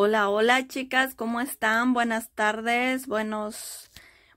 Hola, hola chicas, ¿cómo están? Buenas tardes, buenos...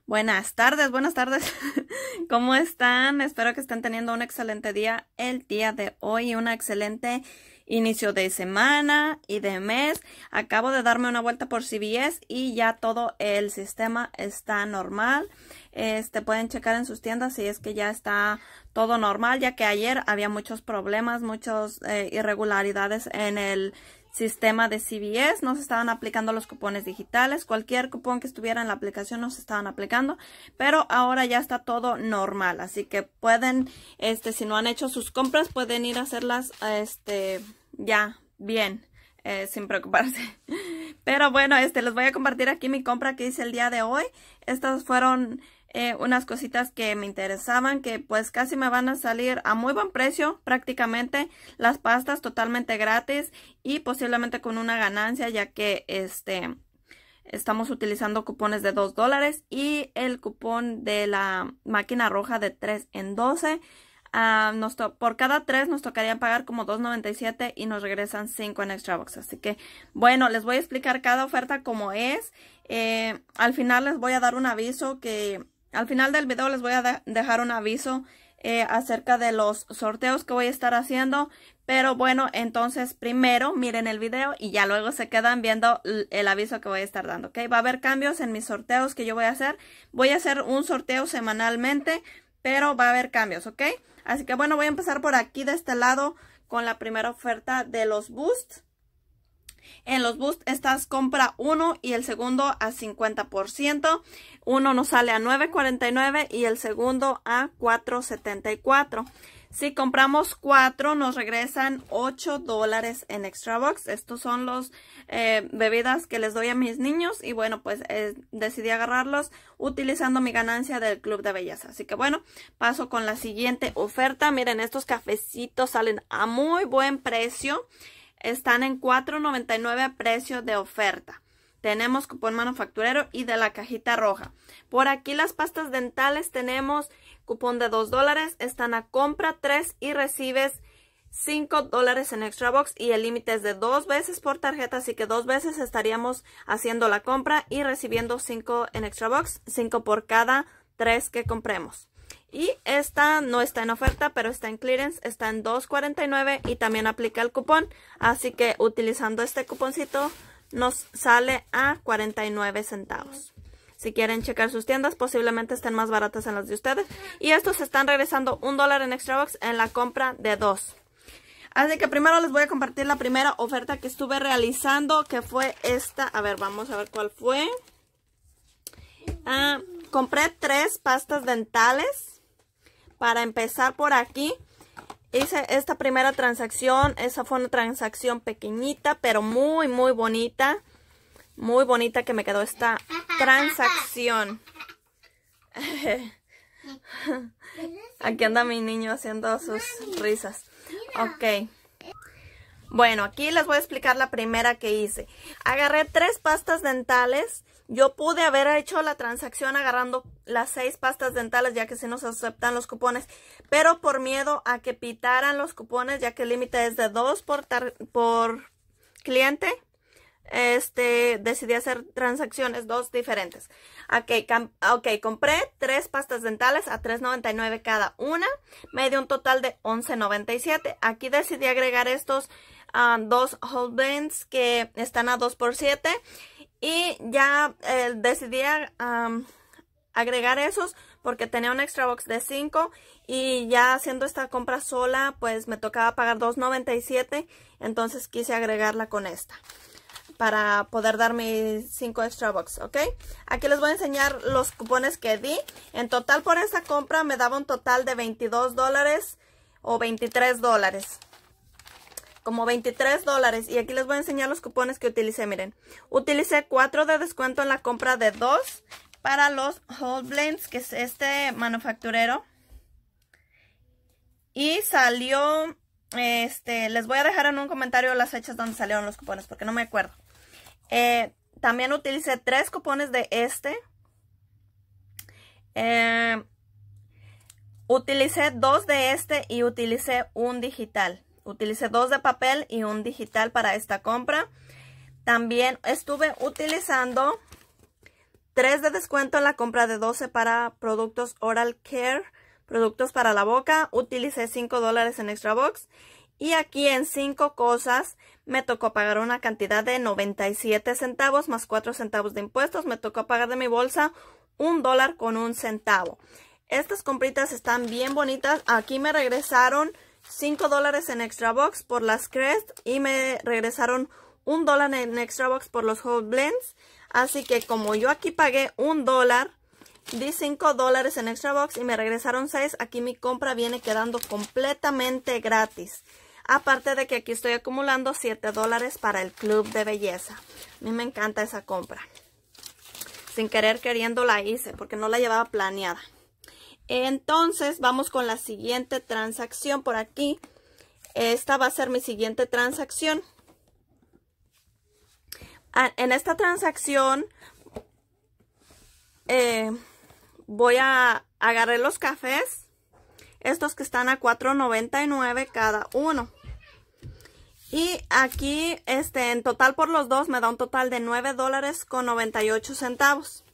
Buenas tardes, buenas tardes. ¿Cómo están? Espero que estén teniendo un excelente día el día de hoy, un excelente inicio de semana y de mes. Acabo de darme una vuelta por CBS y ya todo el sistema está normal. Este, pueden checar en sus tiendas si es que ya está todo normal, ya que ayer había muchos problemas, muchas eh, irregularidades en el sistema de CBS, se estaban aplicando los cupones digitales, cualquier cupón que estuviera en la aplicación nos estaban aplicando, pero ahora ya está todo normal, así que pueden, este, si no han hecho sus compras, pueden ir a hacerlas, este, ya, bien. Eh, sin preocuparse. Pero bueno, este, les voy a compartir aquí mi compra que hice el día de hoy. Estas fueron eh, unas cositas que me interesaban que pues casi me van a salir a muy buen precio prácticamente las pastas totalmente gratis y posiblemente con una ganancia ya que este estamos utilizando cupones de 2 dólares y el cupón de la máquina roja de 3 en 12 Ah, nos por cada tres nos tocarían pagar como 2.97 y nos regresan 5 en extra box. Así que, bueno, les voy a explicar cada oferta como es. Eh, al final les voy a dar un aviso que... Al final del video les voy a dejar un aviso eh, acerca de los sorteos que voy a estar haciendo. Pero bueno, entonces primero miren el video y ya luego se quedan viendo el aviso que voy a estar dando, ¿ok? Va a haber cambios en mis sorteos que yo voy a hacer. Voy a hacer un sorteo semanalmente pero va a haber cambios, ¿ok? Así que bueno, voy a empezar por aquí de este lado con la primera oferta de los Boosts. En los Boost estás compra uno y el segundo a 50%. Uno nos sale a 9.49 y el segundo a 4.74. Si compramos cuatro, nos regresan 8 dólares en Extra Box. Estos son los eh, bebidas que les doy a mis niños. Y bueno, pues eh, decidí agarrarlos utilizando mi ganancia del Club de Belleza. Así que bueno, paso con la siguiente oferta. Miren, estos cafecitos salen a muy buen precio. Están en $4.99 precio de oferta tenemos cupón manufacturero y de la cajita roja. Por aquí las pastas dentales tenemos cupón de 2 dólares, están a compra 3 y recibes 5 dólares en extra box y el límite es de 2 veces por tarjeta, así que dos veces estaríamos haciendo la compra y recibiendo 5 en extra box, 5 por cada 3 que compremos. Y esta no está en oferta, pero está en clearance, está en 2.49 y también aplica el cupón, así que utilizando este cuponcito nos sale a 49 centavos. Si quieren checar sus tiendas, posiblemente estén más baratas en las de ustedes. Y estos están regresando un dólar en Extra Box en la compra de dos. Así que primero les voy a compartir la primera oferta que estuve realizando, que fue esta. A ver, vamos a ver cuál fue. Ah, compré tres pastas dentales. Para empezar por aquí, hice esta primera transacción. Esa fue una transacción pequeñita, pero muy, muy bonita. Muy bonita que me quedó esta transacción. Aquí anda mi niño haciendo sus risas. Ok. Bueno, aquí les voy a explicar la primera que hice. Agarré tres pastas dentales yo pude haber hecho la transacción agarrando las seis pastas dentales ya que si nos aceptan los cupones, pero por miedo a que pitaran los cupones ya que el límite es de dos por, por cliente, este, decidí hacer transacciones dos diferentes. Okay, ok, compré tres pastas dentales a $3.99 cada una. Me dio un total de $11.97. Aquí decidí agregar estos ah, dos dos holdings que están a 2 por 7 y ya eh, decidí agregar esos porque tenía un extra box de 5 y ya haciendo esta compra sola pues me tocaba pagar $2.97 entonces quise agregarla con esta para poder dar mis 5 extra box, ¿ok? Aquí les voy a enseñar los cupones que di. En total por esta compra me daba un total de $22 o $23 como 23 dólares. Y aquí les voy a enseñar los cupones que utilicé, miren. Utilicé 4 de descuento en la compra de 2 para los Whole Blends, que es este manufacturero. Y salió, este, les voy a dejar en un comentario las fechas donde salieron los cupones, porque no me acuerdo. Eh, también utilicé 3 cupones de este. Eh, utilicé 2 de este y utilicé un digital utilicé dos de papel y un digital para esta compra. También estuve utilizando tres de descuento en la compra de 12 para productos Oral Care, productos para la boca. Utilicé 5 dólares en Extra Box. Y aquí en cinco cosas me tocó pagar una cantidad de 97 centavos más 4 centavos de impuestos. Me tocó pagar de mi bolsa un dólar con un centavo. Estas compritas están bien bonitas. Aquí me regresaron 5 dólares en extra box por las Crest y me regresaron 1 dólar en extra box por los Hot Blends. Así que como yo aquí pagué un dólar, di 5 dólares en extra box y me regresaron 6. Aquí mi compra viene quedando completamente gratis. Aparte de que aquí estoy acumulando 7 dólares para el club de belleza. A mí me encanta esa compra. Sin querer queriendo la hice porque no la llevaba planeada. Entonces vamos con la siguiente transacción por aquí. Esta va a ser mi siguiente transacción. Ah, en esta transacción eh, voy a agarrar los cafés. Estos que están a $4.99 cada uno. Y aquí, este, en total por los dos, me da un total de $9 con 98 centavos.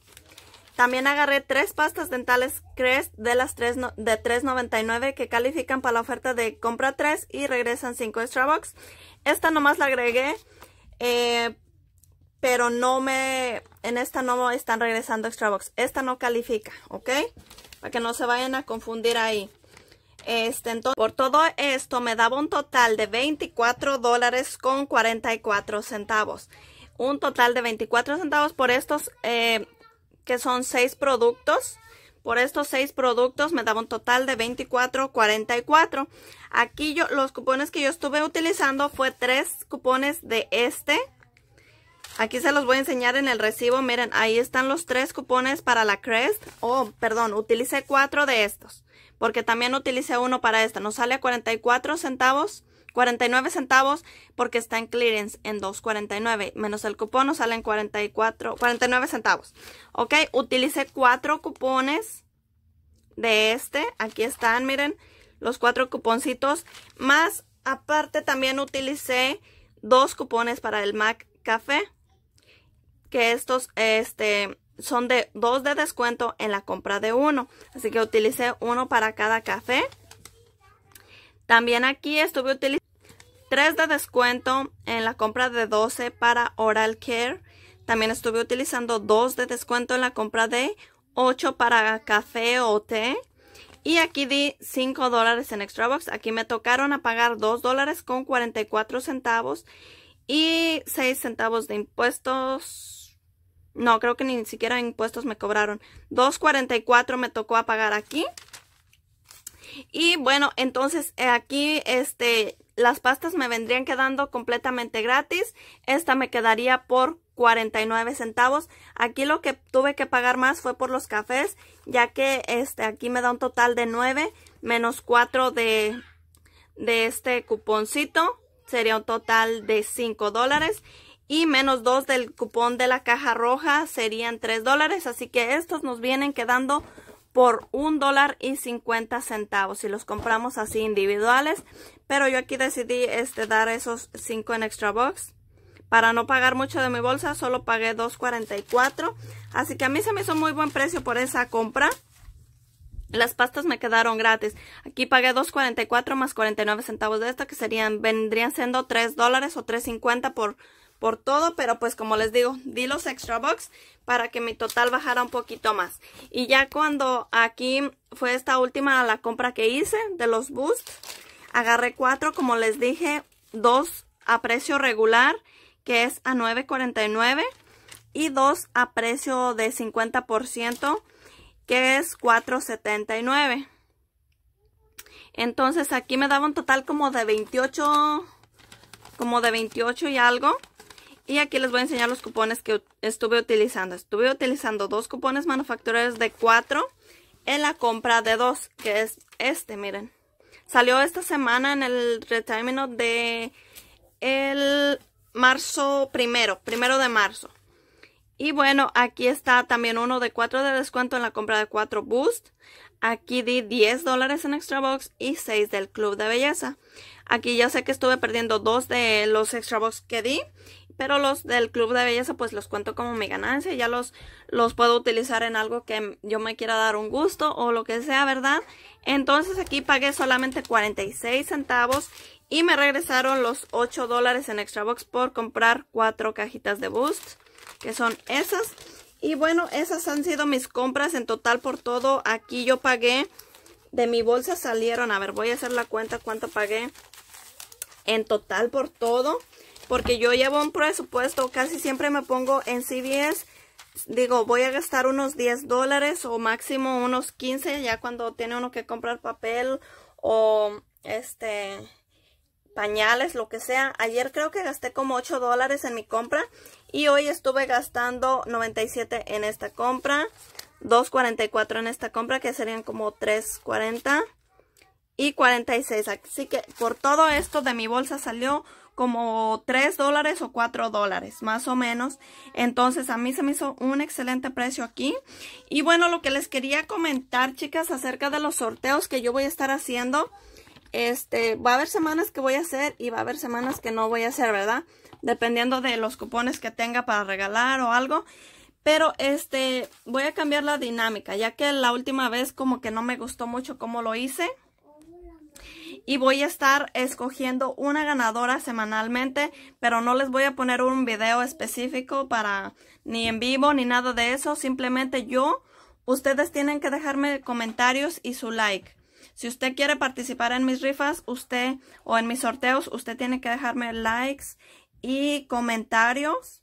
También agarré tres pastas dentales Crest de las tres de $3.99 que califican para la oferta de compra 3 y regresan 5 extra box. Esta nomás la agregué, eh, pero no me... En esta no están regresando extra box. Esta no califica, ¿ok? Para que no se vayan a confundir ahí. Este, por todo esto me daba un total de $24.44. dólares con centavos. Un total de 24 centavos por estos... Eh, que son seis productos. Por estos seis productos me daba un total de 24.44. Aquí yo, los cupones que yo estuve utilizando fue tres cupones de este. Aquí se los voy a enseñar en el recibo. Miren, ahí están los tres cupones para la Crest. Oh, perdón, utilicé cuatro de estos. Porque también utilicé uno para esta. Nos sale a 44 centavos 49 centavos porque está en clearance en 2.49 menos el cupón nos salen 44 49 centavos ok utilicé cuatro cupones de este aquí están miren los cuatro cuponcitos más aparte también utilicé dos cupones para el mac café que estos este son de dos de descuento en la compra de uno así que utilicé uno para cada café también aquí estuve utilizando 3 de descuento en la compra de 12 para Oral Care. También estuve utilizando 2 de descuento en la compra de 8 para café o té. Y aquí di 5 dólares en Extra Box. Aquí me tocaron a pagar 2 dólares con 44 centavos y 6 centavos de impuestos. No, creo que ni siquiera impuestos me cobraron. 2.44 me tocó a pagar aquí. Y bueno, entonces eh, aquí este, las pastas me vendrían quedando completamente gratis. Esta me quedaría por 49 centavos. Aquí lo que tuve que pagar más fue por los cafés, ya que este, aquí me da un total de 9 menos 4 de, de este cuponcito. Sería un total de 5 dólares y menos 2 del cupón de la caja roja serían 3 dólares. Así que estos nos vienen quedando por un dólar y cincuenta centavos si los compramos así individuales pero yo aquí decidí este dar esos cinco en extra box para no pagar mucho de mi bolsa solo pagué 2.44 así que a mí se me hizo muy buen precio por esa compra las pastas me quedaron gratis aquí pagué 2.44 más 49 centavos de esta que serían vendrían siendo 3 dólares o 3.50 por por todo, pero pues como les digo, di los extra box para que mi total bajara un poquito más. Y ya cuando aquí fue esta última la compra que hice de los boosts, agarré cuatro, como les dije, dos a precio regular, que es a 9.49 y dos a precio de 50%, que es 4.79. Entonces aquí me daba un total como de 28 como de 28 y algo. Y aquí les voy a enseñar los cupones que estuve utilizando. Estuve utilizando dos cupones manufactureros de 4 en la compra de dos, que es este, miren. Salió esta semana en el retérmino de el marzo primero, primero de marzo. Y bueno, aquí está también uno de 4 de descuento en la compra de 4 Boost. Aquí di 10 dólares en Extra Box y 6 del Club de Belleza. Aquí ya sé que estuve perdiendo dos de los Extra Box que di pero los del club de belleza pues los cuento como mi ganancia, ya los, los puedo utilizar en algo que yo me quiera dar un gusto o lo que sea, ¿verdad? Entonces aquí pagué solamente 46 centavos y me regresaron los 8 dólares en Extra Box por comprar 4 cajitas de Boost, que son esas. Y bueno, esas han sido mis compras en total por todo. Aquí yo pagué, de mi bolsa salieron, a ver, voy a hacer la cuenta cuánto pagué en total por todo porque yo llevo un presupuesto, casi siempre me pongo en CVS, digo, voy a gastar unos 10 dólares o máximo unos 15, ya cuando tiene uno que comprar papel o este pañales, lo que sea. Ayer creo que gasté como 8 dólares en mi compra y hoy estuve gastando 97 en esta compra, 2.44 en esta compra que serían como 3.40 y 46. Así que por todo esto de mi bolsa salió como 3 dólares o 4 dólares, más o menos. Entonces a mí se me hizo un excelente precio aquí. Y bueno, lo que les quería comentar, chicas, acerca de los sorteos que yo voy a estar haciendo. Este, va a haber semanas que voy a hacer y va a haber semanas que no voy a hacer, ¿verdad? Dependiendo de los cupones que tenga para regalar o algo. Pero este, voy a cambiar la dinámica, ya que la última vez como que no me gustó mucho cómo lo hice y voy a estar escogiendo una ganadora semanalmente, pero no les voy a poner un video específico para ni en vivo ni nada de eso, simplemente yo, ustedes tienen que dejarme comentarios y su like. Si usted quiere participar en mis rifas, usted o en mis sorteos, usted tiene que dejarme likes y comentarios.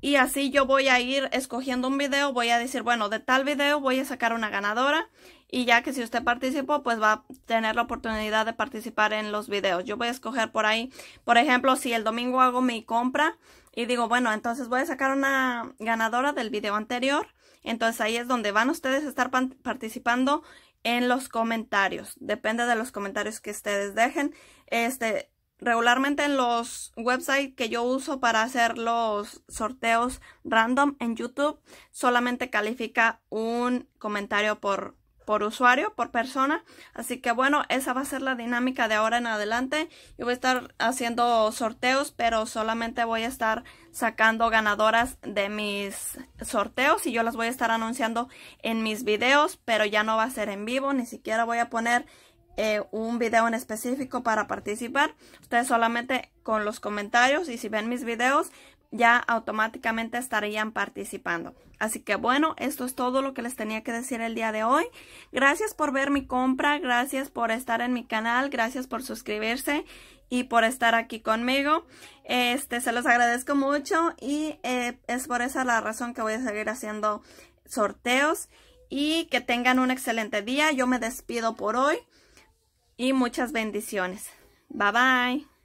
Y así yo voy a ir escogiendo un video, voy a decir, bueno, de tal video voy a sacar una ganadora y ya que si usted participó, pues va a tener la oportunidad de participar en los videos. Yo voy a escoger por ahí, por ejemplo, si el domingo hago mi compra y digo, bueno, entonces voy a sacar una ganadora del video anterior. Entonces ahí es donde van ustedes a estar participando en los comentarios. Depende de los comentarios que ustedes dejen. Este, regularmente en los websites que yo uso para hacer los sorteos random en YouTube, solamente califica un comentario por por usuario, por persona. Así que bueno, esa va a ser la dinámica de ahora en adelante. Yo voy a estar haciendo sorteos, pero solamente voy a estar sacando ganadoras de mis sorteos y yo las voy a estar anunciando en mis videos, pero ya no va a ser en vivo, ni siquiera voy a poner eh, un video en específico para participar. Ustedes solamente con los comentarios y si ven mis videos ya automáticamente estarían participando. Así que bueno, esto es todo lo que les tenía que decir el día de hoy. Gracias por ver mi compra, gracias por estar en mi canal, gracias por suscribirse y por estar aquí conmigo. Este, se los agradezco mucho y eh, es por esa la razón que voy a seguir haciendo sorteos y que tengan un excelente día. Yo me despido por hoy y muchas bendiciones. Bye bye.